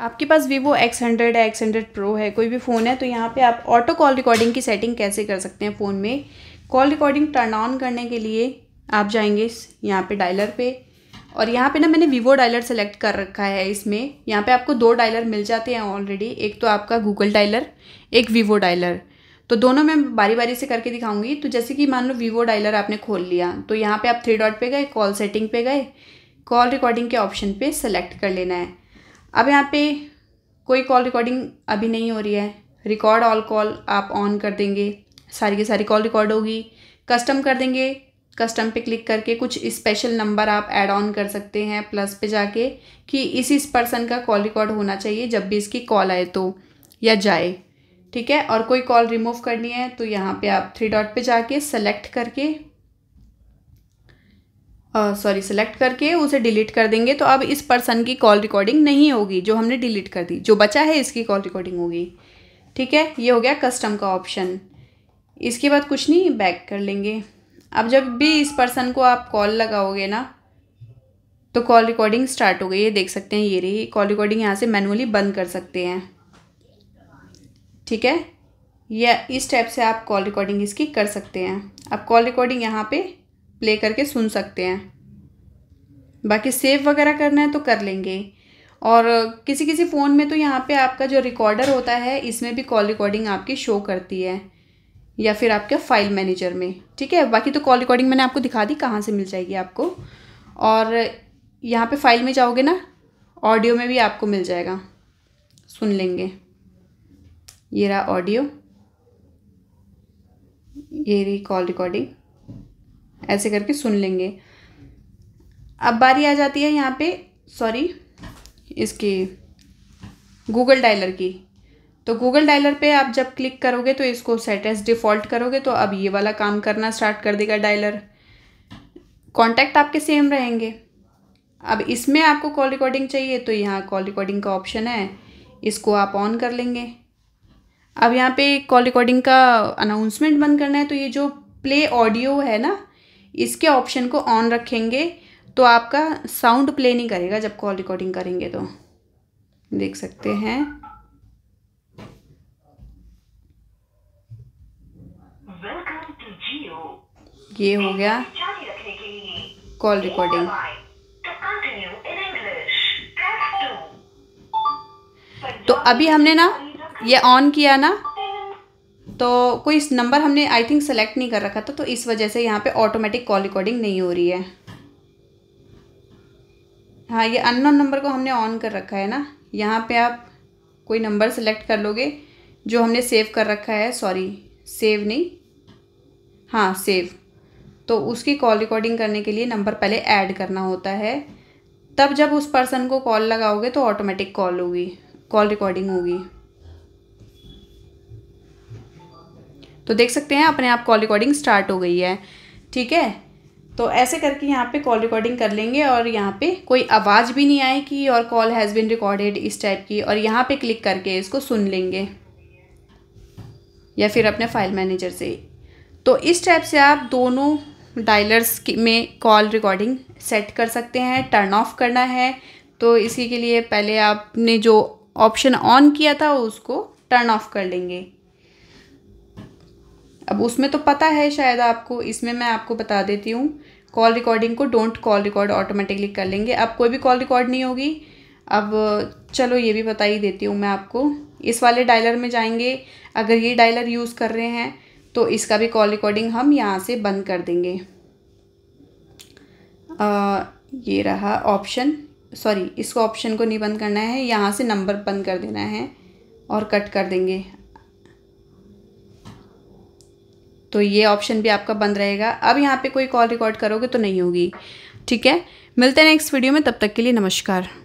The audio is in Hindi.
आपके पास वीवो एक्स हंड्रेड है एक्स हंड्रेड प्रो है कोई भी फ़ोन है तो यहाँ पे आप ऑटो कॉल रिकॉर्डिंग की सेटिंग कैसे कर सकते हैं फ़ोन में कॉल रिकॉर्डिंग टर्न ऑन करने के लिए आप जाएंगे यहाँ पे डायलर पे और यहाँ पे ना मैंने वीवो डायलर सेलेक्ट कर रखा है इसमें यहाँ पे आपको दो डायलर मिल जाते हैं ऑलरेडी एक तो आपका गूगल डायलर एक वीवो डायलर तो दोनों मैं बारी बारी से करके दिखाऊंगी तो जैसे कि मान लो वीवो डायलर आपने खोल लिया तो यहाँ पे आप थ्री डॉट पे गए कॉल सेटिंग पे गए कॉल रिकॉर्डिंग के ऑप्शन पे सेलेक्ट कर लेना है अब यहाँ पे कोई कॉल रिकॉर्डिंग अभी नहीं हो रही है रिकॉर्ड ऑल कॉल आप ऑन कर देंगे सारी की सारी कॉल रिकॉर्ड होगी कस्टम कर देंगे कस्टम पे क्लिक करके कुछ स्पेशल नंबर आप ऐड ऑन कर सकते हैं प्लस पे जाके कि इस इस पर्सन का कॉल रिकॉर्ड होना चाहिए जब भी इसकी कॉल आए तो या जाए ठीक है और कोई कॉल रिमूव करनी है तो यहाँ पे आप थ्री डॉट पे जाके सेलेक्ट करके सॉरी सेलेक्ट करके उसे डिलीट कर देंगे तो अब इस पर्सन की कॉल रिकॉर्डिंग नहीं होगी जो हमने डिलीट कर दी जो बचा है इसकी कॉल रिकॉर्डिंग होगी ठीक है ये हो गया कस्टम का ऑप्शन इसके बाद कुछ नहीं बैक कर लेंगे अब जब भी इस पर्सन को आप कॉल लगाओगे ना तो कॉल रिकॉर्डिंग स्टार्ट हो गई ये देख सकते हैं ये रही कॉल रिकॉर्डिंग यहाँ से मैनुअली बंद कर सकते हैं ठीक है या इस टाइप से आप कॉल रिकॉर्डिंग इसकी कर सकते हैं अब कॉल रिकॉर्डिंग यहाँ पे प्ले करके सुन सकते हैं बाकी सेव वगैरह करना है तो कर लेंगे और किसी किसी फ़ोन में तो यहाँ पे आपका जो रिकॉर्डर होता है इसमें भी कॉल रिकॉर्डिंग आपकी शो करती है या फिर आपके फाइल मैनेजर में ठीक है बाकी तो कॉल रिकॉर्डिंग मैंने आपको दिखा दी कहाँ से मिल जाएगी आपको और यहाँ पे फाइल में जाओगे ना ऑडियो में भी आपको मिल जाएगा सुन लेंगे ये रहा ऑडियो ये रही कॉल रिकॉर्डिंग ऐसे करके सुन लेंगे अब बारी आ जाती है यहाँ पे सॉरी इसकी गूगल डायलर की तो गूगल डायलर पे आप जब क्लिक करोगे तो इसको सेट एज डिफ़ॉल्ट करोगे तो अब ये वाला काम करना स्टार्ट कर देगा डायलर कॉन्टैक्ट आपके सेम रहेंगे अब इसमें आपको कॉल रिकॉर्डिंग चाहिए तो यहाँ कॉल रिकॉर्डिंग का ऑप्शन है इसको आप ऑन कर लेंगे अब यहाँ पे कॉल रिकॉर्डिंग का अनाउंसमेंट बंद करना है तो ये जो प्ले ऑडियो है ना इसके ऑप्शन को ऑन रखेंगे तो आपका साउंड प्ले नहीं करेगा जब कॉल रिकॉर्डिंग करेंगे तो देख सकते हैं ये हो गया कॉल रिकॉर्डिंग तो अभी हमने ना ये ऑन किया ना तो कोई नंबर हमने आई थिंक सेलेक्ट नहीं कर रखा था तो इस वजह से यहाँ पे ऑटोमेटिक कॉल रिकॉर्डिंग नहीं हो रही है हाँ ये अननोन नंबर को हमने ऑन कर रखा है ना यहाँ पे आप कोई नंबर सेलेक्ट कर लोगे जो हमने सेव कर रखा है सॉरी सेव नहीं हाँ सेव तो उसकी कॉल रिकॉर्डिंग करने के लिए नंबर पहले ऐड करना होता है तब जब उस पर्सन को कॉल लगाओगे तो ऑटोमेटिक कॉल होगी कॉल रिकॉर्डिंग होगी तो देख सकते हैं अपने आप कॉल रिकॉर्डिंग स्टार्ट हो गई है ठीक है तो ऐसे करके यहाँ पे कॉल रिकॉर्डिंग कर लेंगे और यहाँ पे कोई आवाज़ भी नहीं आएगी और कॉल हैज़ बिन रिकॉर्डेड इस टाइप की और यहाँ पे क्लिक करके इसको सुन लेंगे या फिर अपने फाइल मैनेजर से तो इस टाइप से आप दोनों डायलर्स में कॉल रिकॉर्डिंग सेट कर सकते हैं टर्न ऑफ करना है तो इसी के लिए पहले आपने जो ऑप्शन ऑन किया था उसको टर्न ऑफ कर लेंगे अब उसमें तो पता है शायद आपको इसमें मैं आपको बता देती हूँ कॉल रिकॉर्डिंग को डोंट कॉल रिकॉर्ड ऑटोमेटिकली कर लेंगे अब कोई भी कॉल रिकॉर्ड नहीं होगी अब चलो ये भी बता ही देती हूँ मैं आपको इस वाले डायलर में जाएंगे अगर ये डायलर यूज़ कर रहे हैं तो इसका भी कॉल रिकॉर्डिंग हम यहाँ से बंद कर देंगे आ, ये रहा ऑप्शन सॉरी इसको ऑप्शन को नहीं बंद करना है यहाँ से नंबर बंद कर देना है और कट कर देंगे तो ये ऑप्शन भी आपका बंद रहेगा अब यहाँ पे कोई कॉल रिकॉर्ड करोगे तो नहीं होगी ठीक है मिलते हैं नेक्स्ट वीडियो में तब तक के लिए नमस्कार